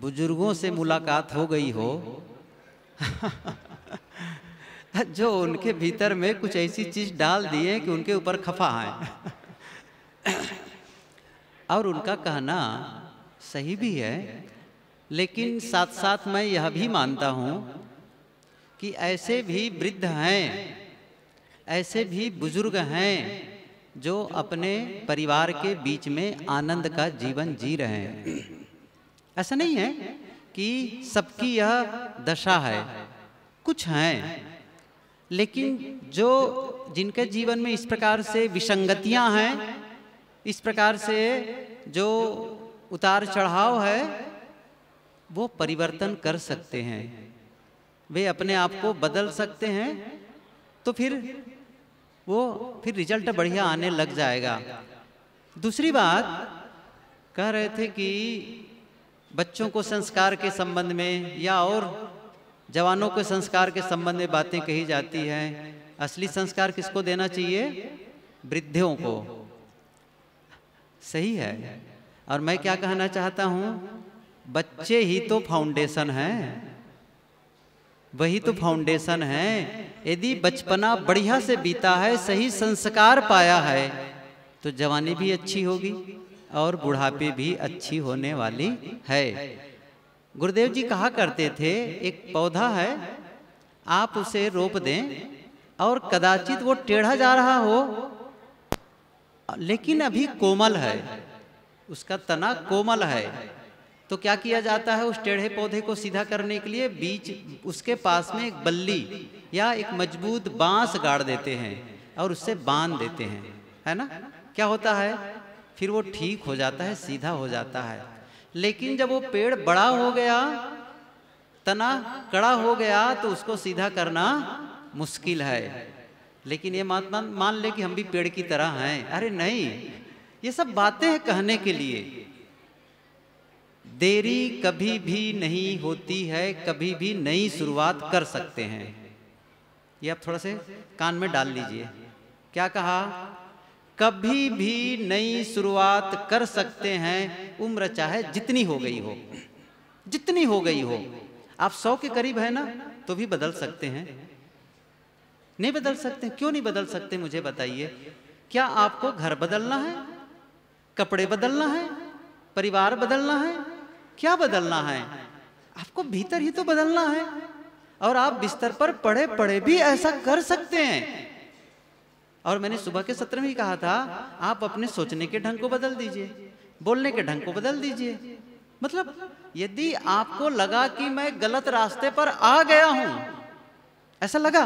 बुजुर्गों से मुलाकात हो गई हो जो उनके भीतर में कुछ ऐसी चीज डाल दी है कि उनके ऊपर खफा है और उनका कहना सही भी है लेकिन साथ साथ मैं यह भी मानता हूँ कि ऐसे भी वृद्ध हैं ऐसे भी बुजुर्ग हैं जो अपने परिवार के बीच में आनंद का जीवन जी रहे हैं ऐसा नहीं है कि सबकी यह दशा है कुछ हैं लेकिन जो जिनके जीवन में इस प्रकार से विसंगतियां हैं इस प्रकार से जो उतार चढ़ाव है वो परिवर्तन कर सकते हैं वे अपने आप को बदल सकते हैं तो फिर वो फिर रिजल्ट बढ़िया आने लग जाएगा दूसरी बात कह रहे थे कि बच्चों को संस्कार के संबंध में या और जवानों को संस्कार के संबंध में बातें कही जाती हैं असली संस्कार किसको देना चाहिए वृद्धों को सही है और मैं क्या कहना चाहता हूँ बच्चे ही तो फाउंडेशन हैं वही तो फाउंडेशन है यदि बचपना बढ़िया से बीता है सही संस्कार पाया है तो जवानी भी अच्छी होगी और बुढ़ापे भी अच्छी होने वाली है गुरुदेव जी कहा करते थे एक पौधा है आप उसे रोप दें और कदाचित वो टेढ़ा जा रहा हो लेकिन अभी कोमल है उसका तना कोमल है तो क्या किया जाता है उस टेढ़े पौधे को सीधा करने के लिए बीच उसके पास में एक बल्ली या एक मजबूत बांस गाड़ देते हैं और उससे बांध देते हैं है ना क्या होता है फिर वो ठीक हो जाता है सीधा हो जाता है लेकिन जब वो पेड़ बड़ा हो गया तना कड़ा हो गया तो उसको सीधा करना मुश्किल है लेकिन ये मान ले कि हम भी पेड़ की तरह हैं अरे नहीं ये सब बातें हैं कहने के लिए देरी कभी भी नहीं होती है कभी भी नई शुरुआत कर सकते हैं ये आप थोड़ा से कान में डाल लीजिए क्या कहा कभी भी नई शुरुआत कर सकते हैं उम्र चाहे जितनी हो गई हो जितनी हो गई हो आप सौ के करीब है ना तो भी बदल सकते हैं नहीं बदल सकते क्यों नहीं बदल सकते मुझे बताइए क्या आपको घर बदलना है कपड़े बदलना है परिवार बदलना है क्या बदलना है आपको भीतर ही तो बदलना है और आप बिस्तर पर पड़े पड़े भी ऐसा कर सकते हैं और मैंने सुबह के सत्र में ही कहा था आप अपने सोचने के ढंग को बदल दीजिए बोलने के ढंग को बदल दीजिए मतलब यदि आपको लगा कि मैं गलत रास्ते पर आ गया हूं ऐसा लगा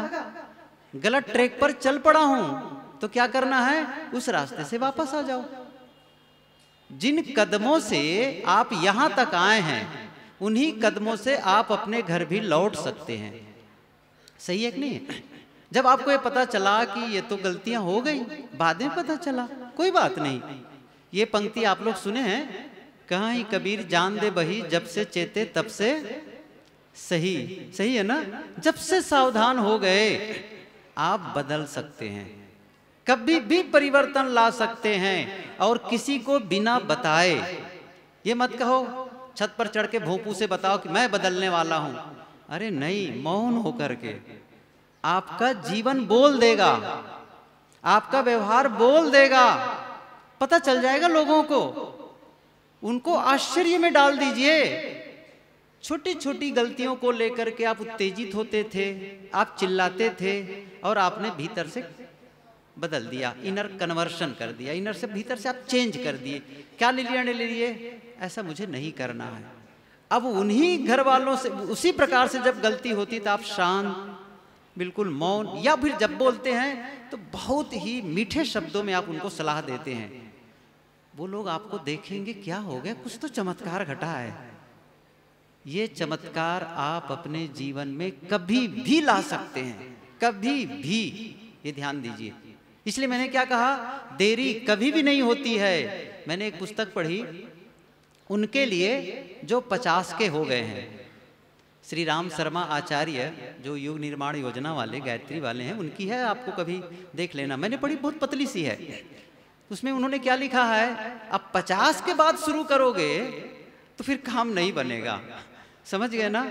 गलत ट्रैक पर चल पड़ा हूं तो क्या करना है उस रास्ते से वापस आ जाओ जिन कदमों से आप यहां तक आए हैं उन्हीं कदमों से आप अपने घर भी लौट सकते हैं सही है कि नहीं जब आपको ये पता चला कि ये तो गलतियां हो गई बाद में पता चला कोई बात नहीं ये पंक्ति आप लोग सुने हैं कहा ही कबीर जान दे बही जब से चेते तब से सही सही है ना जब से सावधान हो गए आप बदल सकते हैं कभी भी परिवर्तन ला सकते हैं और किसी को बिना बताए ये मत कहो छत पर चढ़ के भोपू से बताओ कि मैं बदलने वाला हूं अरे नहीं मौन होकर के आपका जीवन बोल देगा आपका व्यवहार बोल देगा पता चल जाएगा लोगों को उनको आश्चर्य में डाल दीजिए छोटी छोटी गलतियों को लेकर के आप उत्तेजित होते थे आप चिल्लाते थे और आपने भीतर से बदल दिया इनर कन्वर्शन कर दिया इनर से भीतर से आप चेंज कर दिए क्या लिलिया ने ले लिए ऐसा मुझे नहीं करना है अब उन्हीं घर वालों से उसी प्रकार से जब गलती होती तो आप शांत बिल्कुल मौन या फिर जब बोलते हैं तो बहुत ही मीठे शब्दों में आप उनको सलाह देते हैं वो लोग आपको देखेंगे क्या हो गया कुछ तो चमत्कार घटा है ये चमत्कार आप अपने जीवन में कभी भी ला सकते हैं कभी भी ये ध्यान दीजिए इसलिए मैंने क्या कहा देरी कभी भी नहीं होती है मैंने एक पुस्तक पढ़ी उनके लिए जो पचास के हो गए हैं श्री राम शर्मा आचार्य जो युग निर्माण योजना वाले गायत्री वाले हैं उनकी है आपको कभी देख लेना मैंने पढ़ी बहुत पतली सी है उसमें उन्होंने क्या लिखा है आप पचास के बाद शुरू करोगे तो फिर काम नहीं बनेगा समझ गए ना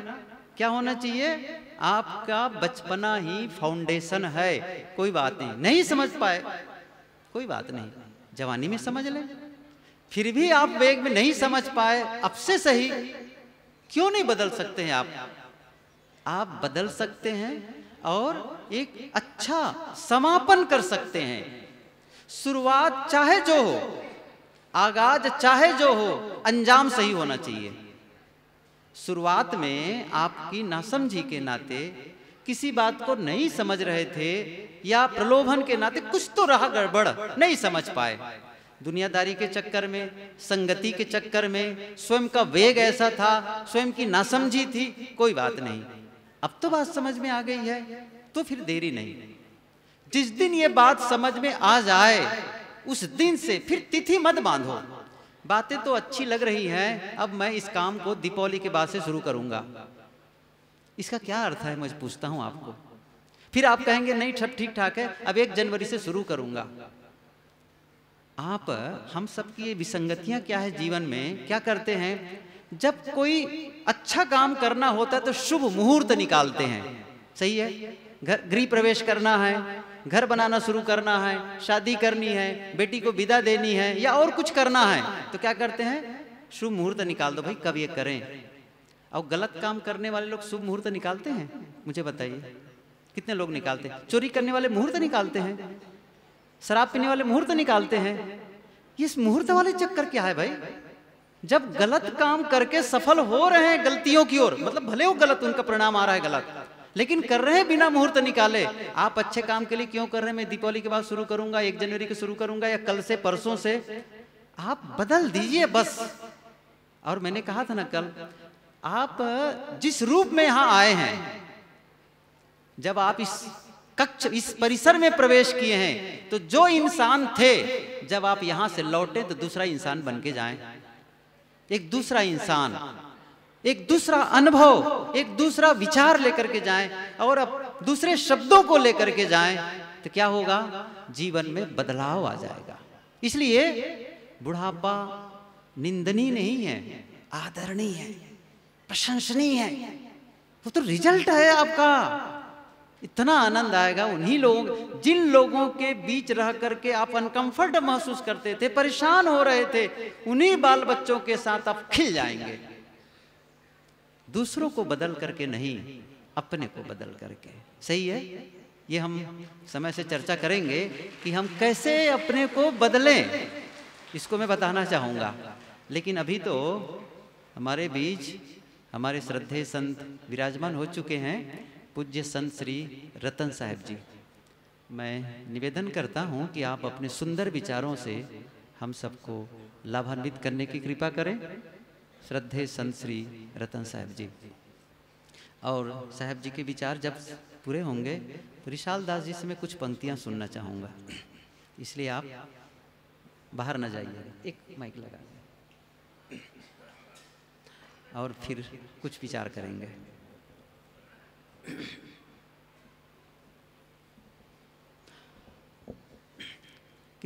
क्या होना चाहिए आपका बचपना ही फाउंडेशन है कोई बात नहीं नहीं समझ पाए कोई बात नहीं जवानी में समझ ले फिर भी आप वेग में नहीं समझ पाए अब से सही क्यों नहीं बदल सकते हैं आप आप बदल सकते हैं और एक अच्छा समापन कर सकते हैं शुरुआत चाहे जो हो आगाज चाहे जो हो अंजाम सही होना चाहिए शुरुआत में आपकी नासमझी के नाते किसी बात को नहीं समझ रहे थे या प्रलोभन के नाते कुछ तो रहा गड़बड़ नहीं समझ पाए दुनियादारी के चक्कर में संगति के चक्कर में स्वयं का वेग ऐसा था स्वयं की नासमझी थी कोई बात नहीं अब तो बात समझ में आ गई है तो फिर देरी नहीं जिस दिन ये बात समझ में आ जाए उस दिन से फिर तिथि मत बांधो बातें तो अच्छी लग रही हैं अब मैं इस काम को दीपावली के बाद से शुरू करूंगा इसका क्या अर्थ है मैं पूछता हूं आपको फिर आप कहेंगे नहीं ठीक ठाक है अब एक जनवरी से शुरू करूंगा आप हम सबकी ये विसंगतियां क्या है जीवन में क्या करते हैं जब कोई अच्छा काम करना होता है तो शुभ मुहूर्त निकालते हैं सही है घर गृह प्रवेश करना है घर बनाना शुरू करना है शादी करनी है बेटी को विदा देनी है या और कुछ करना है तो क्या करते हैं शुभ मुहूर्त निकाल दो भाई कब ये करें और गलत काम करने वाले लोग शुभ मुहूर्त निकालते हैं मुझे बताइए कितने लोग निकालते हैं चोरी करने वाले मुहूर्त निकालते हैं शराब पीने वाले मुहूर्त निकालते हैं इस मुहूर्त वाले चक्कर क्या है भाई जब गलत काम करके सफल हो रहे हैं गलतियों की ओर मतलब भले वो गलत उनका परिणाम आ रहा है गलत लेकिन कर रहे हैं बिना मुहूर्त निकाले आप अच्छे काम के लिए क्यों कर रहे हैं मैं दीपावली के बाद शुरू करूंगा एक जनवरी को शुरू करूंगा या कल से परसों से आप बदल दीजिए बस और मैंने कहा था ना कल आप जिस रूप में यहां आए हैं जब आप इस कक्ष इस परिसर में प्रवेश किए हैं तो जो इंसान थे जब आप यहां से लौटे तो दूसरा इंसान बन के जाए एक दूसरा इंसान एक दूसरा अनुभव एक दूसरा विचार लेकर के जाए और अब दूसरे शब्दों को लेकर के जाए तो क्या होगा जीवन में बदलाव आ जाएगा इसलिए बुढ़ापा निंदनीय नहीं है आदरणीय है प्रशंसनीय है वो तो रिजल्ट है आपका इतना आनंद आएगा उन्हीं लोग जिन लोगों के बीच रह करके आप अनकंफर्ट महसूस करते थे परेशान हो रहे थे उन्हीं बाल बच्चों के साथ आप खिल जाएंगे दूसरों को बदल करके नहीं अपने को बदल करके सही है ये हम समय से चर्चा करेंगे कि हम कैसे अपने को बदलें इसको मैं बताना चाहूँगा लेकिन अभी तो हमारे बीच हमारे श्रद्धे संत विराजमान हो चुके हैं पूज्य संत श्री रतन साहब जी मैं निवेदन करता हूं कि आप अपने सुंदर विचारों से हम सबको लाभान्वित करने की कृपा करें श्रद्धे संत श्री रतन साहब जी और साहब जी के विचार जब पूरे होंगे तो विशाल दास जी से मैं कुछ पंक्तियां सुनना चाहूँगा इसलिए आप बाहर ना जाइए एक माइक लगा और फिर कुछ विचार करेंगे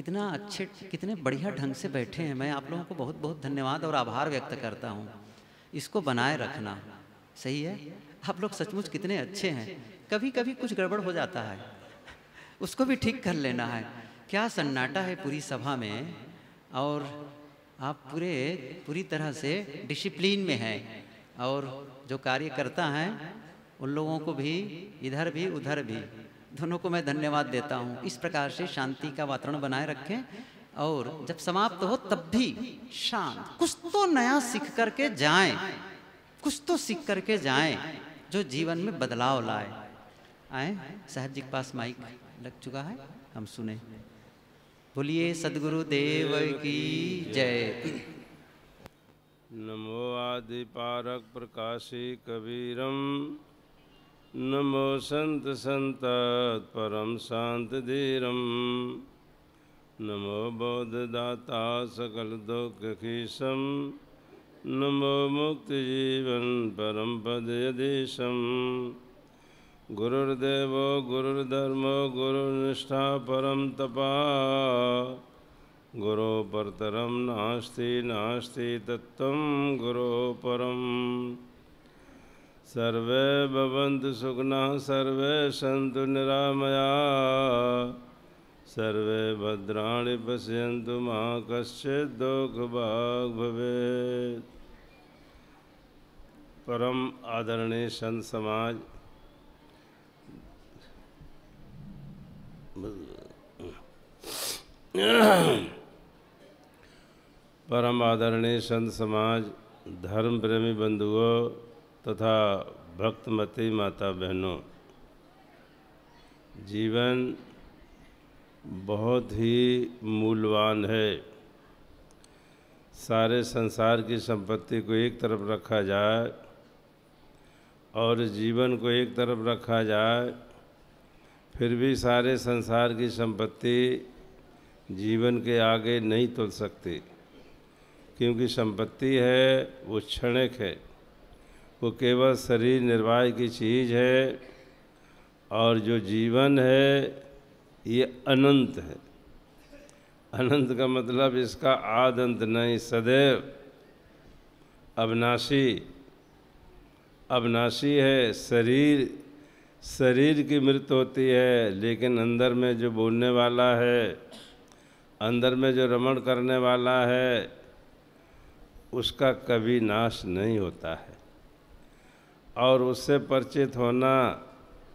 कितना अच्छे कितने बढ़िया ढंग से बैठे हैं मैं आप लोगों को बहुत बहुत धन्यवाद और आभार व्यक्त करता हूँ इसको बनाए रखना सही है आप लोग सचमुच कितने अच्छे हैं कभी कभी कुछ गड़बड़ हो जाता है उसको भी ठीक कर लेना है क्या सन्नाटा है पूरी सभा में और आप पूरे पूरी तरह से डिसिप्लिन में हैं और जो कार्य करता है उन लोगों को भी इधर भी उधर भी दोनों को मैं धन्यवाद देता हूँ इस प्रकार से शांति का वातावरण बनाए रखें और जब समाप्त हो तब भी शांत कुछ तो नया सीख करके जाए कुछ तो सीख करके जाए जो जीवन में बदलाव लाए आए साहब जी के पास माइक लग चुका है हम सुने बोलिए सदगुरु देव की जय नमो आदि पारक प्रकाशी कबीरम नमो संत संतात परम शांत धीरम नमो बोधदाता सकल दुख नमो मुक्त जीवन परम पदयधीशम गुरुर्देव गुरुर्धर्म गुरुनिष्ठा परम तपा गुरो परतरम नास्ति नास्ति तत्व गुरो परम सर्वे भवन्तु सुखिनः सर्वे सन्तु निरामया सर्वे भद्राणि पश्यन्तु मा कश्चित् दुःखभाग् भवेत् परम आदरणीय संत समाज परम आदरणीय संत समाज धर्म प्रेमी बंधुओं तथा भक्तमती माता बहनों जीवन बहुत ही मूलवान है सारे संसार की संपत्ति को एक तरफ रखा जाए और जीवन को एक तरफ रखा जाए फिर भी सारे संसार की संपत्ति जीवन के आगे नहीं तुल सकती क्योंकि संपत्ति है वो क्षणिक है वो केवल शरीर निर्वाह की चीज़ है और जो जीवन है ये अनंत है अनंत का मतलब इसका आद अंत नहीं सदैव अविनाशी अविनाशी है शरीर शरीर की मृत्यु होती है लेकिन अंदर में जो बोलने वाला है अंदर में जो रमण करने वाला है उसका कभी नाश नहीं होता है और उससे परिचित होना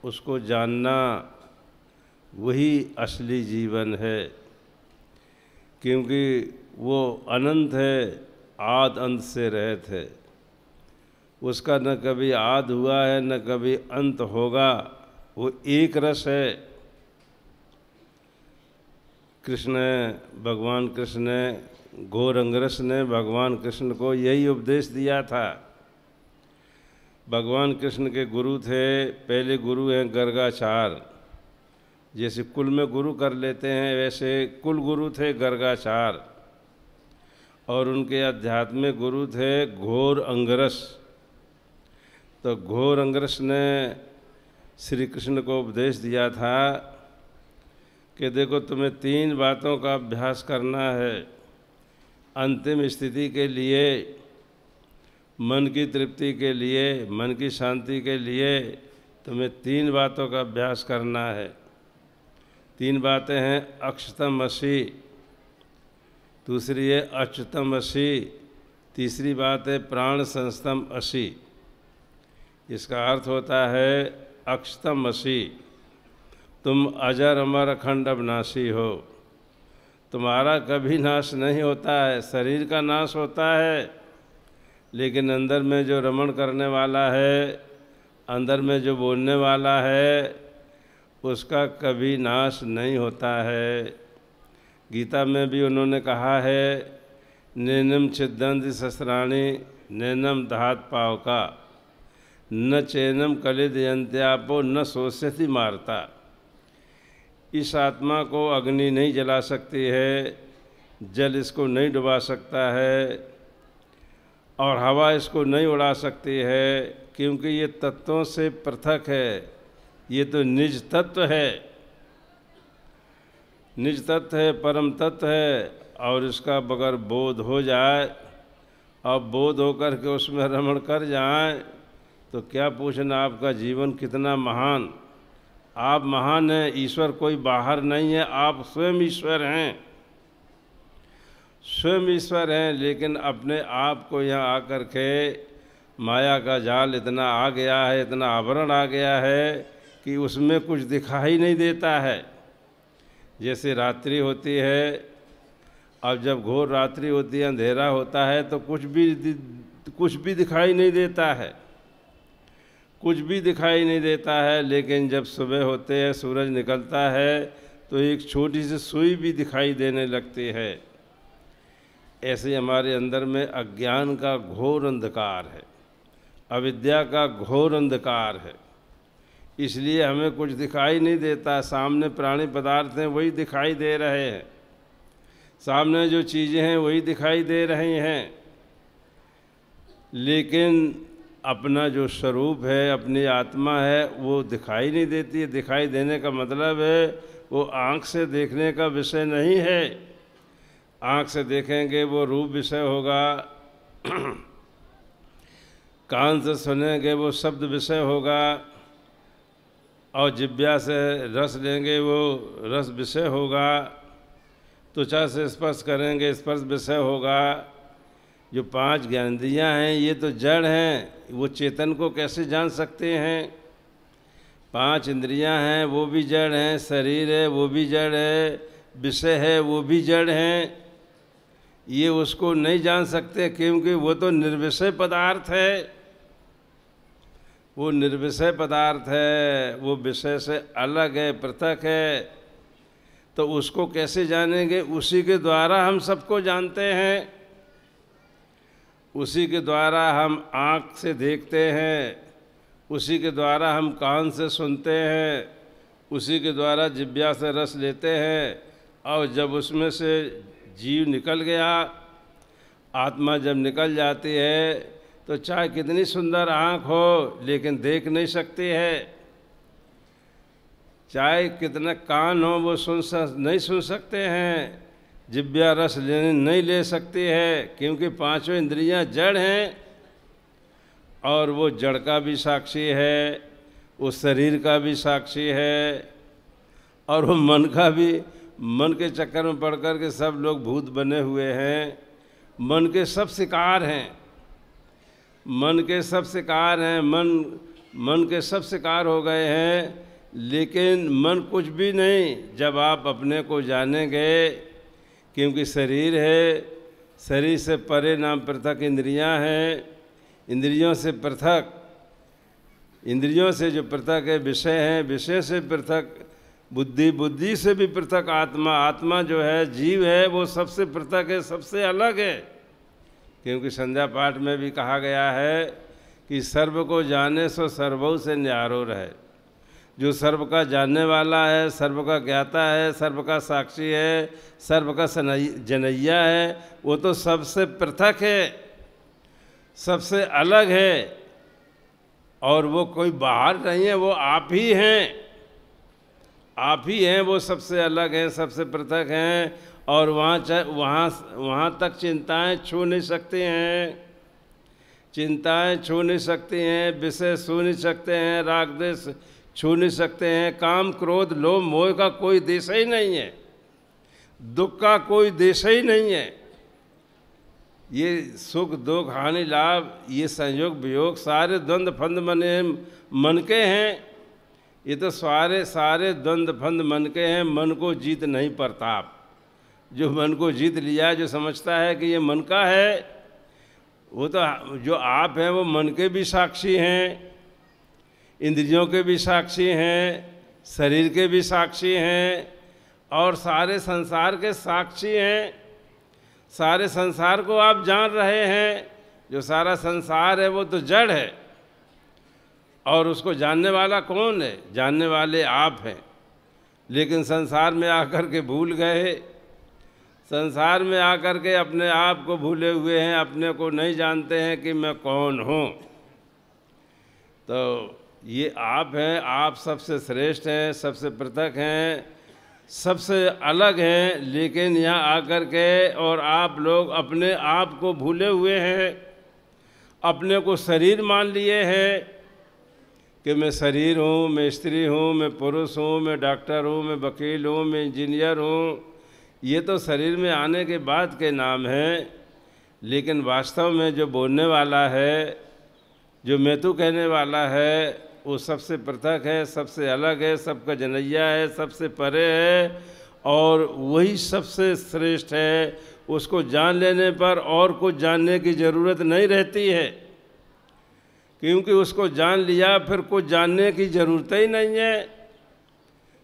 उसको जानना वही असली जीवन है क्योंकि वो अनंत है आद अंत से रहे थे उसका न कभी आद हुआ है न कभी अंत होगा वो एक रस है कृष्ण भगवान कृष्ण ने घोर ने भगवान कृष्ण को यही उपदेश दिया था भगवान कृष्ण के गुरु थे पहले गुरु हैं गर्गाचार जैसे कुल में गुरु कर लेते हैं वैसे कुल गुरु थे गर्गाचार और उनके अध्यात्मिक गुरु थे घोर अंगरस तो घोर अंगरस ने श्री कृष्ण को उपदेश दिया था कि देखो तुम्हें तीन बातों का अभ्यास करना है अंतिम स्थिति के लिए मन की तृप्ति के लिए मन की शांति के लिए तुम्हें तीन बातों का अभ्यास करना है तीन बातें हैं अक्षतम असी दूसरी है अच्युतम असी तीसरी बात है प्राण संस्तम असी इसका अर्थ होता है अक्षतम असी तुम अजर अमर अखंड अविनाशी हो तुम्हारा कभी नाश नहीं होता है शरीर का नाश होता है लेकिन अंदर में जो रमण करने वाला है अंदर में जो बोलने वाला है उसका कभी नाश नहीं होता है गीता में भी उन्होंने कहा है नैनम छिदंत ससराणी नैनम धात पाव का न चैनम कलित यंत्यापो न सोचती मारता इस आत्मा को अग्नि नहीं जला सकती है जल इसको नहीं डुबा सकता है और हवा इसको नहीं उड़ा सकती है क्योंकि ये तत्वों से पृथक है ये तो निज तत्व है निज तत्व है परम तत्व है और इसका बगैर बोध हो जाए और बोध होकर के उसमें रमण कर जाए तो क्या पूछना आपका जीवन कितना महान आप महान हैं ईश्वर कोई बाहर नहीं है आप स्वयं ईश्वर हैं स्वयं ईश्वर हैं लेकिन अपने आप को यहाँ आकर के माया का जाल इतना आ गया है इतना आवरण आ गया है कि उसमें कुछ दिखाई नहीं देता है जैसे रात्रि होती है अब जब घोर रात्रि होती है अंधेरा होता है तो कुछ भी कुछ भी दिखाई नहीं देता है कुछ भी दिखाई नहीं देता है लेकिन जब सुबह होते हैं सूरज निकलता है तो एक छोटी सी सुई भी दिखाई देने लगती है ऐसे हमारे अंदर में अज्ञान का घोर अंधकार है अविद्या का घोर अंधकार है इसलिए हमें कुछ दिखाई नहीं देता सामने प्राणी पदार्थ हैं वही दिखाई दे रहे हैं सामने जो चीज़ें हैं वही दिखाई दे रही हैं लेकिन अपना जो स्वरूप है अपनी आत्मा है वो दिखाई नहीं देती है दिखाई देने का मतलब है वो आँख से देखने का विषय नहीं है आँख से देखेंगे वो रूप विषय होगा कान से सुनेंगे वो शब्द विषय होगा और जिब्या से रस लेंगे वो रस विषय होगा त्वचा से स्पर्श करेंगे स्पर्श विषय होगा जो पांच ज्ञानियाँ हैं ये तो जड़ हैं वो चेतन को कैसे जान सकते हैं पांच इंद्रियां हैं वो भी जड़ हैं शरीर है वो भी जड़ है विषय है वो भी जड़ हैं ये उसको नहीं जान सकते क्योंकि वो तो निर्विषय पदार्थ है वो निर्विषय पदार्थ है वो विषय से अलग है पृथक है तो उसको कैसे जानेंगे उसी के द्वारा हम सबको जानते हैं उसी के द्वारा हम आँख से देखते हैं उसी के द्वारा हम कान से सुनते हैं उसी के द्वारा जिब्या से रस लेते हैं और जब उसमें से जीव निकल गया आत्मा जब निकल जाती है तो चाहे कितनी सुंदर आँख हो लेकिन देख नहीं सकती है चाहे कितना कान हो वो सुन सक नहीं सुन सकते हैं जिब्या रस लेने नहीं ले सकती है क्योंकि पांचों इंद्रियां जड़ हैं और वो जड़ का भी साक्षी है वो शरीर का भी साक्षी है और वो मन का भी मन के चक्कर में पड़ कर के सब लोग भूत बने हुए हैं मन के सब शिकार हैं मन के सब शिकार हैं मन मन के सब शिकार हो गए हैं लेकिन मन कुछ भी नहीं जब आप अपने को जानेंगे क्योंकि शरीर है शरीर से परे नाम पृथक इंद्रियां हैं इंद्रियों से पृथक इंद्रियों से जो पृथक है विषय हैं विषय से पृथक बुद्धि बुद्धि से भी पृथक आत्मा आत्मा जो है जीव है वो सबसे पृथक है सबसे अलग है क्योंकि संध्या पाठ में भी कहा गया है कि सर्व को जाने सो सर्वों से न्यारो रहे जो सर्व का जानने वाला है सर्व का ज्ञाता है सर्व का साक्षी है सर्व का जनैया है वो तो सबसे पृथक है सबसे अलग है और वो कोई बाहर नहीं है वो आप ही हैं आप ही हैं वो सबसे अलग हैं सबसे पृथक हैं और वहाँ चाहे वहाँ वहाँ तक चिंताएं छू नहीं सकते हैं चिंताएं छू नहीं सकती हैं विषय छू नहीं सकते हैं राग देश छू नहीं सकते हैं काम क्रोध लोभ मोह का कोई देश ही नहीं है दुख का कोई देश ही नहीं है ये सुख दुख हानि लाभ ये संयोग वियोग सारे द्वंद्व फंद मने मन के हैं ये तो सारे सारे द्वंद फंद मन के हैं मन को जीत नहीं प्रताप जो मन को जीत लिया जो समझता है कि ये मन का है वो तो जो आप हैं वो मन के भी साक्षी हैं इंद्रियों के भी साक्षी हैं शरीर के भी साक्षी हैं और सारे संसार के साक्षी हैं सारे संसार को आप जान रहे हैं जो सारा संसार है वो तो जड़ है और उसको जानने वाला कौन है जानने वाले आप हैं लेकिन संसार में आकर के भूल गए संसार में आकर के अपने आप को भूले हुए हैं अपने को नहीं जानते हैं कि मैं कौन हूँ तो ये आप हैं आप सबसे श्रेष्ठ हैं सबसे पृथक हैं सबसे अलग हैं लेकिन यहाँ आकर के और आप लोग अपने आप को भूले हुए हैं अपने को शरीर मान लिए हैं कि मैं शरीर हूँ मैं स्त्री हूँ मैं पुरुष हूँ मैं डॉक्टर हूँ मैं वकील हूँ मैं इंजीनियर हूँ ये तो शरीर में आने के बाद के नाम हैं लेकिन वास्तव में जो बोलने वाला है जो मेतु कहने वाला है वो सबसे पृथक है सबसे अलग है सबका जनैया है सबसे परे है और वही सबसे श्रेष्ठ है उसको जान लेने पर और कुछ जानने की ज़रूरत नहीं रहती है क्योंकि उसको जान लिया फिर कुछ जानने की ज़रूरत ही नहीं है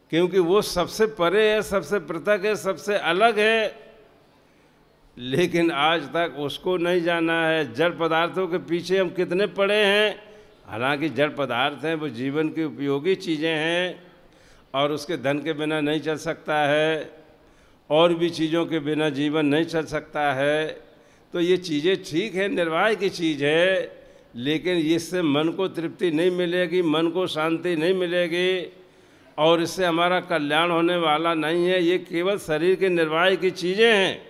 क्योंकि वो सबसे परे है सबसे पृथक है सबसे अलग है लेकिन आज तक उसको नहीं जाना है जड़ पदार्थों के पीछे हम कितने पड़े हैं हालांकि जड़ पदार्थ हैं वो जीवन की उपयोगी चीज़ें हैं और उसके धन के बिना नहीं चल सकता है और भी चीज़ों के बिना जीवन नहीं चल सकता है तो ये चीज़ें ठीक है निर्वाह की चीज़ है लेकिन इससे मन को तृप्ति नहीं मिलेगी मन को शांति नहीं मिलेगी और इससे हमारा कल्याण होने वाला नहीं है ये केवल शरीर के निर्वाह की चीज़ें हैं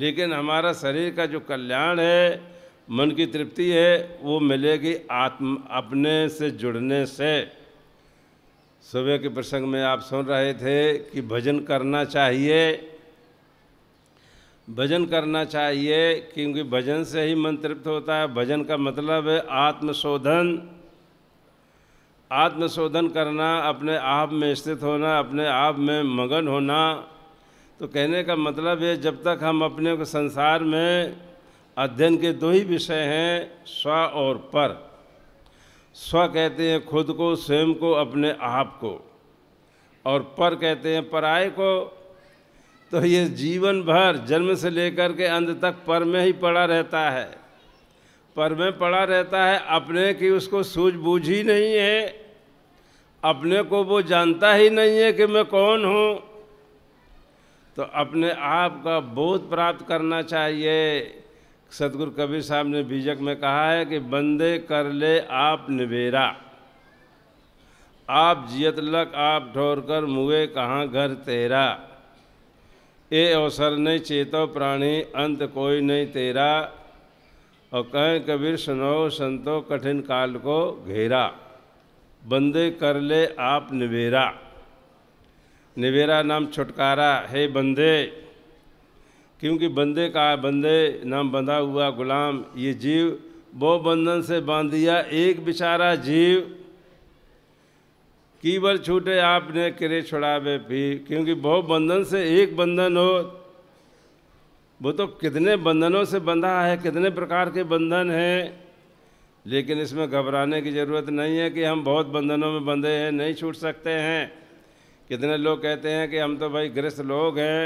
लेकिन हमारा शरीर का जो कल्याण है मन की तृप्ति है वो मिलेगी आत्म अपने से जुड़ने से सुबह के प्रसंग में आप सुन रहे थे कि भजन करना चाहिए भजन करना चाहिए क्योंकि भजन से ही मन तृप्त होता है भजन का मतलब है आत्मशोधन आत्मशोधन करना अपने आप में स्थित होना अपने आप में मगन होना तो कहने का मतलब है जब तक हम अपने को संसार में अध्ययन के दो ही विषय हैं स्व और पर स्व कहते हैं खुद को स्वयं को अपने आप को और पर कहते हैं पराय को तो ये जीवन भर जन्म से लेकर के अंत तक पर में ही पड़ा रहता है पर में पड़ा रहता है अपने की उसको सूझबूझ ही नहीं है अपने को वो जानता ही नहीं है कि मैं कौन हूँ तो अपने आप का बोध प्राप्त करना चाहिए सदगुरु कबीर साहब ने बीजक में कहा है कि बंदे कर ले आप निबेरा आप जियत लक आप ढोर कर मुए कहाँ घर तेरा ये अवसर नहीं चेतो प्राणी अंत कोई नहीं तेरा और कहें कबीर सुनो संतो कठिन काल को घेरा बंदे कर ले आप निवेरा निवेरा नाम छुटकारा है बंदे क्योंकि बंदे का बंदे नाम बंधा हुआ गुलाम ये जीव वो बंधन से बांध दिया एक बेचारा जीव बल छूटे आपने करे छुड़ावे भी क्योंकि बहु बंधन से एक बंधन हो वो तो कितने बंधनों से बंधा है कितने प्रकार के बंधन हैं लेकिन इसमें घबराने की ज़रूरत नहीं है कि हम बहुत बंधनों में बंधे हैं नहीं छूट सकते हैं कितने लोग कहते हैं कि हम तो भाई गृहस्थ लोग हैं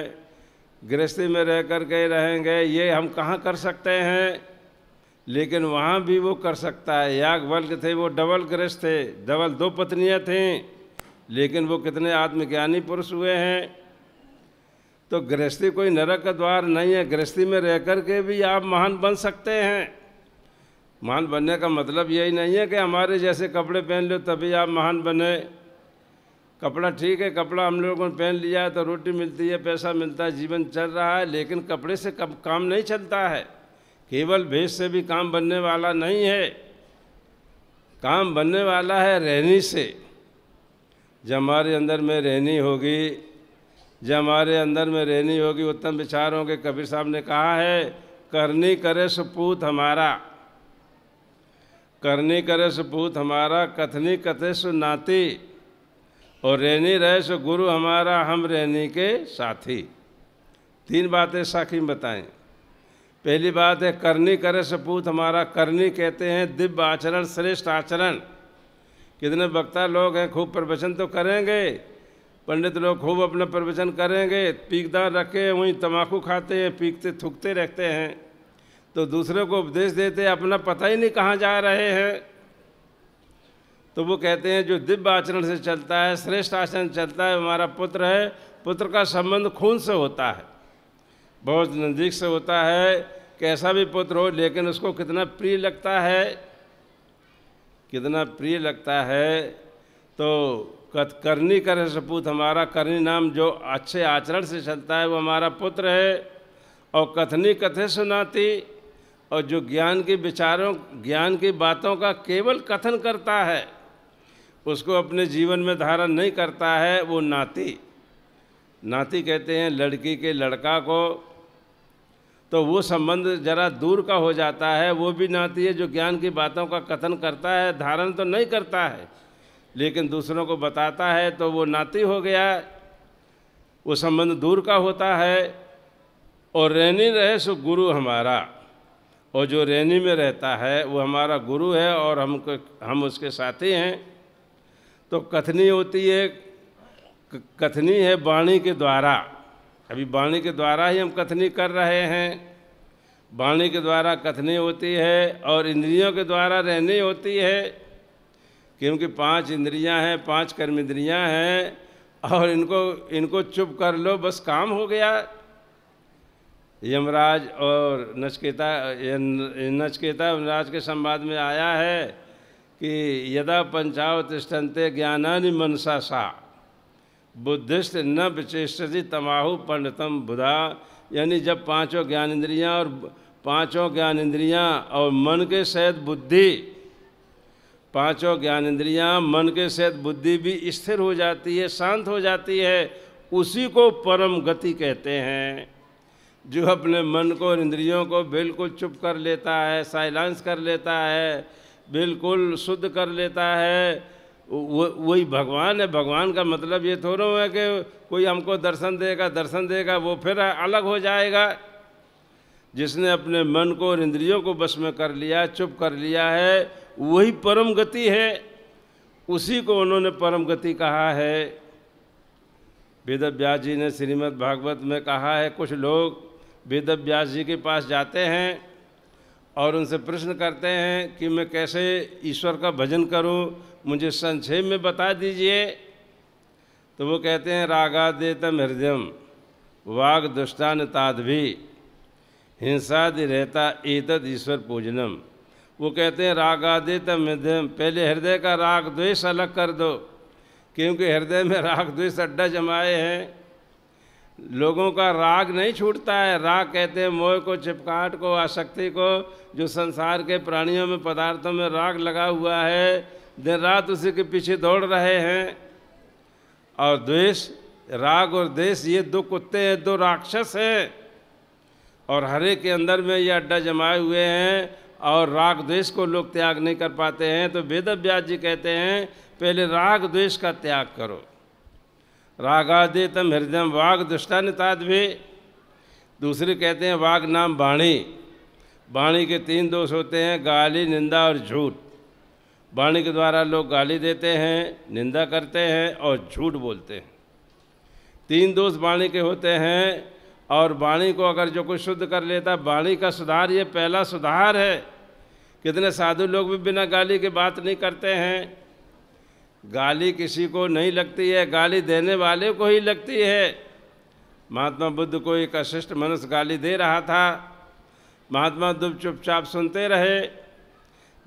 गृहस्थी में रह कर के रहेंगे ये हम कहाँ कर सकते हैं लेकिन वहाँ भी वो कर सकता है यागवल्क थे वो डबल ग्रस्त थे डबल दो पत्नियाँ थे लेकिन वो कितने आत्मज्ञानी पुरुष हुए हैं तो गृहस्थी कोई नरक का द्वार नहीं है गृहस्थी में रह कर के भी आप महान बन सकते हैं महान बनने का मतलब यही नहीं है कि हमारे जैसे कपड़े पहन लो तभी आप महान बने कपड़ा ठीक है कपड़ा हम लोगों ने पहन लिया तो रोटी मिलती है पैसा मिलता है जीवन चल रहा है लेकिन कपड़े से कब काम नहीं चलता है केवल भेष से भी काम बनने वाला नहीं है काम बनने वाला है रहनी से जब हमारे अंदर में रहनी होगी जब हमारे अंदर में रहनी होगी उत्तम विचारों के कबीर साहब ने कहा है करनी करे सुपूत हमारा करनी करे सुपूत हमारा कथनी कथे सुनाती और रहनी रहे सो गुरु हमारा हम रहनी के साथी तीन बातें साखी में बताएं पहली बात है करनी करे सपूत हमारा करनी कहते हैं दिव्य आचरण श्रेष्ठ आचरण कितने वक्ता लोग हैं खूब प्रवचन तो करेंगे पंडित लोग खूब अपना प्रवचन करेंगे पीकदार रखे वहीं तम्बाकू खाते हैं पीकते थूकते रहते हैं तो दूसरे को उपदेश देते अपना पता ही नहीं कहाँ जा रहे हैं तो वो कहते हैं जो दिव्य आचरण से चलता है श्रेष्ठ आचरण चलता है हमारा पुत्र है पुत्र का संबंध खून से होता है बहुत नज़दीक से होता है कैसा भी पुत्र हो लेकिन उसको कितना प्रिय लगता है कितना प्रिय लगता है तो करनी कर सपूत हमारा करनी नाम जो अच्छे आचरण से चलता है वो हमारा पुत्र है और कथनी कथे सुनाती और जो ज्ञान के विचारों ज्ञान की बातों का केवल कथन करता है उसको अपने जीवन में धारण नहीं करता है वो नाती नाती कहते हैं लड़की के लड़का को तो वो संबंध जरा दूर का हो जाता है वो भी नाती है जो ज्ञान की बातों का कथन करता है धारण तो नहीं करता है लेकिन दूसरों को बताता है तो वो नाती हो गया वो संबंध दूर का होता है और रहनी रहे सो गुरु हमारा और जो रहनी में रहता है वो हमारा गुरु है और हम हम उसके साथी हैं तो कथनी होती है कथनी है वाणी के द्वारा अभी वाणी के द्वारा ही हम कथनी कर रहे हैं वाणी के द्वारा कथनी होती है और इंद्रियों के द्वारा रहनी होती है क्योंकि पांच इंद्रियां हैं पांच कर्म इंद्रियां हैं और इनको इनको चुप कर लो बस काम हो गया यमराज और नचकेता नचकेता यमराज के संवाद में आया है कि यदा पंचाव पंचावतिष्ठनते ज्ञानानि मनसा सा बुद्धिस्ट न विचेषति तमाहु पंडितम बुधा यानी जब पांचों ज्ञान इंद्रियाँ और पांचों ज्ञान इंद्रियाँ और मन के सहित बुद्धि पांचों ज्ञान इंद्रियाँ मन के सहित बुद्धि भी स्थिर हो जाती है शांत हो जाती है उसी को परम गति कहते हैं जो अपने मन को और इंद्रियों को बिल्कुल चुप कर लेता है साइलेंस कर लेता है बिल्कुल शुद्ध कर लेता है वो वही भगवान है भगवान का मतलब ये थोड़ा है कि कोई हमको दर्शन देगा दर्शन देगा वो फिर अलग हो जाएगा जिसने अपने मन को और इंद्रियों को बस में कर लिया चुप कर लिया है वही परम गति है उसी को उन्होंने परम गति कहा है वेद व्यास जी ने श्रीमद् भागवत में कहा है कुछ लोग वेद व्यास जी के पास जाते हैं और उनसे प्रश्न करते हैं कि मैं कैसे ईश्वर का भजन करूं मुझे संक्षेप में बता दीजिए तो वो कहते हैं तम हृदयम वाग दुष्टान तादभी हिंसादि रहता एतद ईश्वर पूजनम वो कहते हैं तम हृदयम पहले हृदय का राग द्वेष अलग कर दो क्योंकि हृदय में राग द्वेष अड्डा जमाए हैं लोगों का राग नहीं छूटता है राग कहते हैं मोह को चिपकाट को आसक्ति को जो संसार के प्राणियों में पदार्थों में राग लगा हुआ है दिन रात उसी के पीछे दौड़ रहे हैं और द्वेष राग और देश ये दो कुत्ते हैं दो राक्षस हैं और हरे के अंदर में ये अड्डा जमाए हुए हैं और राग द्वेष को लोग त्याग नहीं कर पाते हैं तो वेद व्यास जी कहते हैं पहले राग द्वेष का त्याग करो रागादे तम हृदय वाघ दुष्टान भी दूसरे कहते हैं वाघ नाम बाणी बाणी के तीन दोष होते हैं गाली निंदा और झूठ बाणी के द्वारा लोग गाली देते हैं निंदा करते हैं और झूठ बोलते हैं तीन दोष बाणी के होते हैं और बाणी को अगर जो कोई शुद्ध कर लेता बाणी का सुधार ये पहला सुधार है कितने साधु लोग भी बिना गाली के बात नहीं करते हैं गाली किसी को नहीं लगती है गाली देने वाले को ही लगती है महात्मा बुद्ध को एक अशिष्ट मनुष्य गाली दे रहा था महात्मा बुद्ध चुपचाप सुनते रहे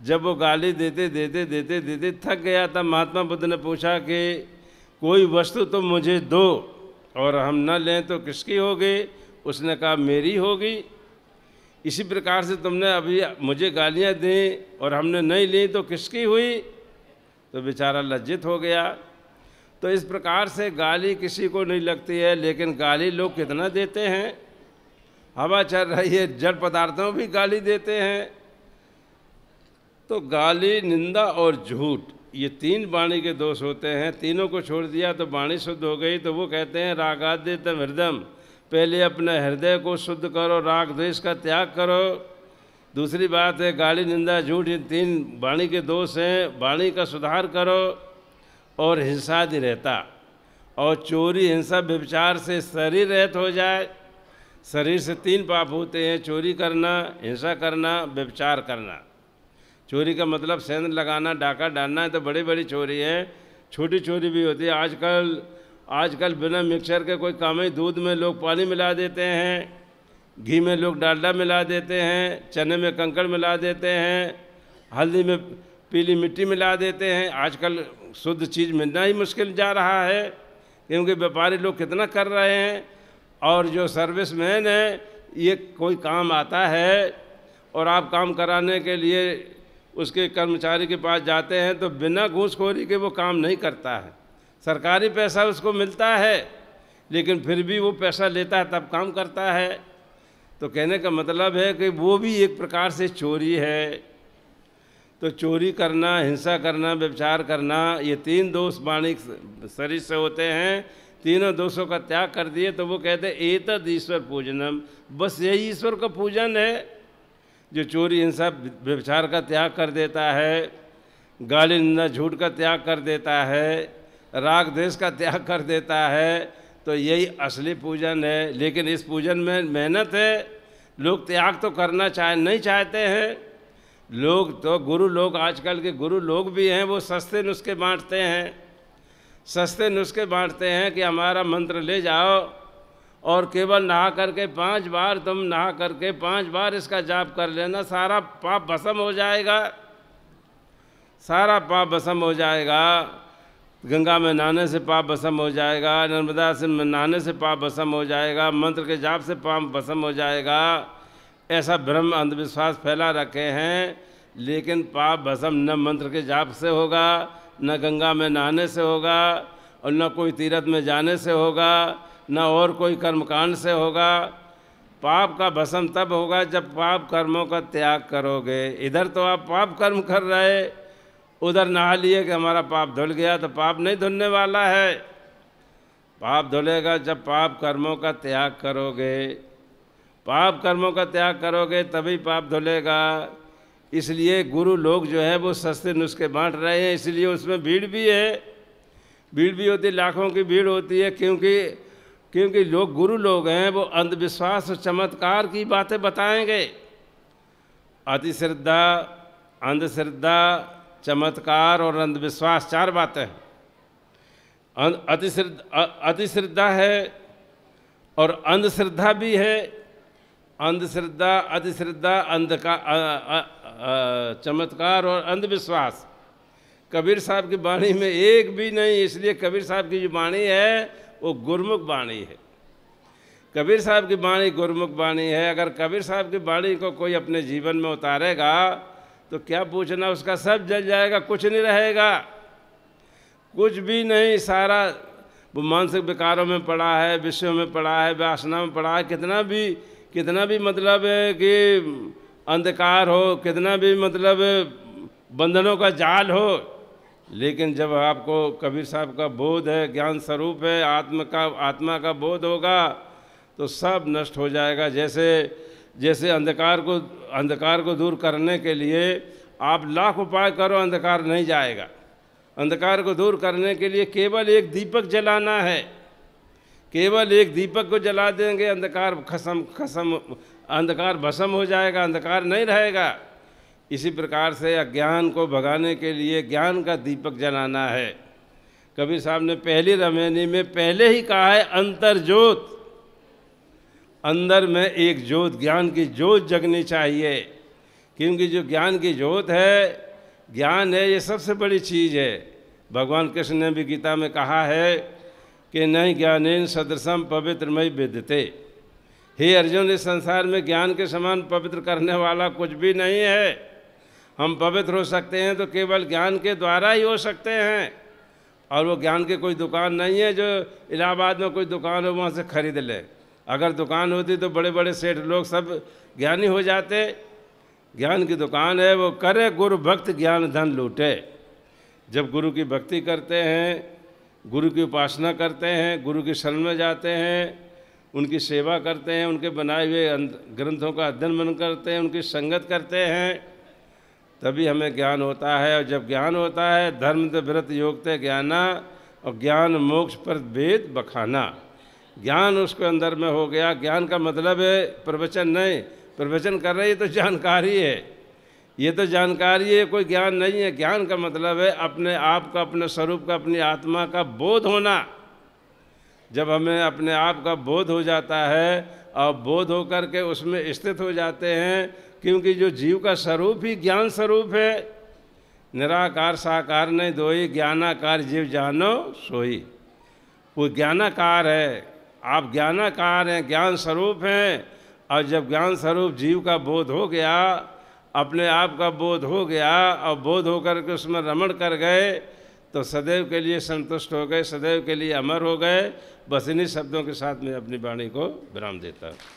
जब वो गाली देते देते देते देते थक गया तब महात्मा बुद्ध ने पूछा कि कोई वस्तु तुम तो मुझे दो और हम न लें तो किसकी होगी उसने कहा मेरी होगी इसी प्रकार से तुमने अभी मुझे गालियाँ दी और हमने नहीं ली तो किसकी हुई तो बेचारा लज्जित हो गया तो इस प्रकार से गाली किसी को नहीं लगती है लेकिन गाली लोग कितना देते हैं हवा चल रही है जड़ पदार्थों भी गाली देते हैं तो गाली निंदा और झूठ ये तीन वाणी के दोष होते हैं तीनों को छोड़ दिया तो वाणी शुद्ध हो गई तो वो कहते हैं तम हृदय पहले अपने हृदय को शुद्ध करो राग द्वेष का त्याग करो दूसरी बात है गाली निंदा झूठ इन तीन वाणी के दोष हैं वाणी का सुधार करो और हिंसा दि रहता और चोरी हिंसा व्यविचार से शरीर रहित हो जाए शरीर से तीन पाप होते हैं चोरी करना हिंसा करना व्यविचार करना चोरी का मतलब सेंध लगाना डाका डालना है तो बड़ी बड़ी चोरी है छोटी चोरी भी होती है आजकल आजकल बिना मिक्सर के कोई काम ही दूध में लोग पानी मिला देते हैं घी में लोग डालडा मिला देते हैं चने में कंकड़ मिला देते हैं हल्दी में पीली मिट्टी मिला देते हैं आजकल शुद्ध चीज़ मिलना ही मुश्किल जा रहा है क्योंकि व्यापारी लोग कितना कर रहे हैं और जो सर्विस मैन है ये कोई काम आता है और आप काम कराने के लिए उसके कर्मचारी के पास जाते हैं तो बिना घूसखोरी के वो काम नहीं करता है सरकारी पैसा उसको मिलता है लेकिन फिर भी वो पैसा लेता है तब काम करता है तो कहने का मतलब है कि वो भी एक प्रकार से चोरी है तो चोरी करना हिंसा करना व्यवचार करना ये तीन दोष वाणी शरीर से होते हैं तीनों दोषों का त्याग कर दिए तो वो कहते हैं एतद ईश्वर पूजनम बस यही ईश्वर का पूजन है जो चोरी हिंसा व्यवचार का त्याग कर देता है गाली निंदा झूठ का त्याग कर देता है राग द्वेष का त्याग कर देता है तो यही असली पूजन है लेकिन इस पूजन में मेहनत है लोग त्याग तो करना चाह नहीं चाहते हैं लोग तो गुरु लोग आजकल के गुरु लोग भी हैं वो सस्ते नुस्खे बांटते हैं सस्ते नुस्खे बांटते हैं कि हमारा मंत्र ले जाओ और केवल नहा करके पांच बार तुम नहा करके पांच बार इसका जाप कर लेना सारा पाप भसम हो जाएगा सारा पाप भसम हो जाएगा गंगा में नहाने से पाप भसम हो जाएगा नर्मदा से नहाने से पाप भसम हो जाएगा मंत्र के जाप से पाप भसम हो जाएगा ऐसा भ्रम अंधविश्वास फैला रखे हैं लेकिन पाप भसम न मंत्र के जाप से होगा न गंगा में नहाने से होगा और न कोई तीर्थ में जाने से होगा न और कोई कर्मकांड से होगा पाप का भसम तब होगा जब पाप कर्मों का त्याग करोगे इधर तो आप पाप कर्म कर रहे उधर नहा लिए कि हमारा पाप धुल गया तो पाप नहीं धुलने वाला है पाप धुलेगा जब पाप कर्मों का त्याग करोगे पाप कर्मों का त्याग करोगे तभी पाप धुलेगा इसलिए गुरु लोग जो है वो सस्ते नुस्खे बांट रहे हैं इसलिए उसमें भीड़ भी है भीड़ भी होती है लाखों की भीड़ होती है क्योंकि क्योंकि लोग गुरु लोग हैं वो अंधविश्वास और चमत्कार की बातें बताएंगे अतिश्रद्धा अंधश्रद्धा चमत्कार और अंधविश्वास चार बातें हैं अतिश्रद्धा अतिश्रद्धा है और अंधश्रद्धा भी है अंधश्रद्धा अतिश्रद्धा का चमत्कार और अंधविश्वास कबीर साहब की वाणी में एक भी नहीं इसलिए कबीर साहब की जो वाणी है वो गुरमुख वाणी है कबीर साहब की वाणी गुरमुख वाणी है अगर कबीर साहब की वाणी को कोई अपने जीवन में उतारेगा तो क्या पूछना उसका सब जल जाएगा कुछ नहीं रहेगा कुछ भी नहीं सारा वो मानसिक विकारों में पड़ा है विषयों में पड़ा है वासना में पड़ा है कितना भी कितना भी मतलब है कि अंधकार हो कितना भी मतलब बंधनों का जाल हो लेकिन जब आपको कबीर साहब का बोध है ज्ञान स्वरूप है आत्म का आत्मा का बोध होगा तो सब नष्ट हो जाएगा जैसे जैसे अंधकार को अंधकार को दूर करने के लिए आप लाख उपाय करो अंधकार नहीं जाएगा अंधकार को दूर करने के लिए केवल एक दीपक जलाना है केवल एक दीपक को जला देंगे अंधकार खसम खसम अंधकार भसम हो जाएगा अंधकार नहीं रहेगा इसी प्रकार से अज्ञान को भगाने के लिए ज्ञान का दीपक जलाना है कबीर साहब ने पहली रमेनी में पहले ही कहा है अंतर्जोत अंदर में एक जोत ज्ञान की जोत जगनी चाहिए क्योंकि जो ज्ञान की जोत है ज्ञान है ये सबसे बड़ी चीज़ है भगवान कृष्ण ने भी गीता में कहा है कि नहीं ज्ञानेन सदृशम पवित्रमय विद्यते हे अर्जुन इस संसार में ज्ञान के समान पवित्र करने वाला कुछ भी नहीं है हम पवित्र हो सकते हैं तो केवल ज्ञान के द्वारा ही हो सकते हैं और वो ज्ञान की कोई दुकान नहीं है जो इलाहाबाद में कोई दुकान हो वहाँ से खरीद लें अगर दुकान होती तो बड़े बड़े सेठ लोग सब ज्ञानी हो जाते ज्ञान की दुकान है वो करे गुरु भक्त ज्ञान धन लूटे जब गुरु की भक्ति करते हैं गुरु की उपासना करते हैं गुरु की शरण में जाते हैं उनकी सेवा करते हैं उनके बनाए हुए ग्रंथों का अध्ययन मन करते हैं उनकी संगत करते हैं तभी हमें ज्ञान होता है और जब ज्ञान होता है धर्म तो व्रत योग्य ज्ञाना और ज्ञान मोक्ष पर वेद बखाना ज्ञान उसके अंदर में हो गया ज्ञान का मतलब है प्रवचन नहीं प्रवचन कर रहे ये तो जानकारी है ये तो जानकारी है कोई ज्ञान नहीं है ज्ञान का मतलब है अपने आप का अपने स्वरूप का अपनी आत्मा का बोध होना जब हमें अपने आप का बोध हो जाता है और बोध होकर के उसमें स्थित हो जाते हैं क्योंकि जो जीव का स्वरूप ही ज्ञान स्वरूप है निराकार साकार नहीं दोई ज्ञानाकार जीव जानो सोई वो ज्ञानाकार है आप ज्ञानाकार हैं ज्ञान स्वरूप हैं और जब ज्ञान स्वरूप जीव का बोध हो गया अपने आप का बोध हो गया और बोध होकर के उसमें रमण कर गए तो सदैव के लिए संतुष्ट हो गए सदैव के लिए अमर हो गए बस इन्हीं शब्दों के साथ मैं अपनी वाणी को विराम देता हूँ